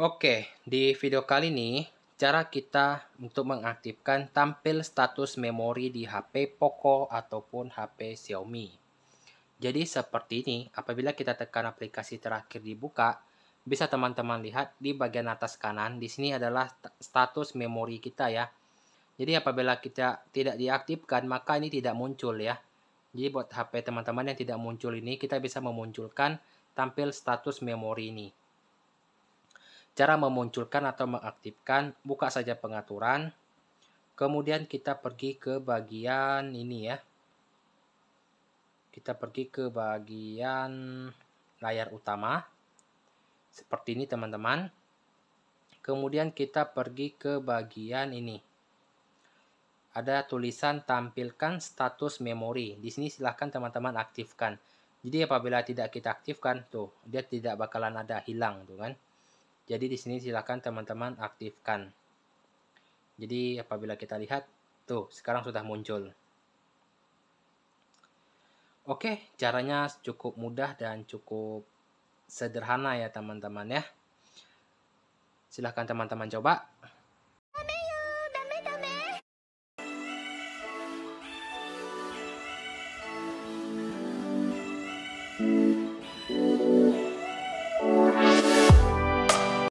Oke, di video kali ini cara kita untuk mengaktifkan tampil status memori di HP Poco ataupun HP Xiaomi. Jadi seperti ini, apabila kita tekan aplikasi terakhir dibuka, bisa teman-teman lihat di bagian atas kanan, di sini adalah status memori kita ya. Jadi apabila kita tidak diaktifkan, maka ini tidak muncul ya. Jadi buat HP teman-teman yang tidak muncul ini, kita bisa memunculkan tampil status memori ini. Cara memunculkan atau mengaktifkan, buka saja pengaturan. Kemudian kita pergi ke bagian ini ya. Kita pergi ke bagian layar utama. Seperti ini teman-teman. Kemudian kita pergi ke bagian ini. Ada tulisan tampilkan status memori. Di sini silahkan teman-teman aktifkan. Jadi apabila tidak kita aktifkan, tuh dia tidak bakalan ada hilang tuh kan. Jadi di sini silakan teman-teman aktifkan. Jadi apabila kita lihat, tuh sekarang sudah muncul. Oke, caranya cukup mudah dan cukup sederhana ya teman-teman ya. Silahkan teman-teman coba.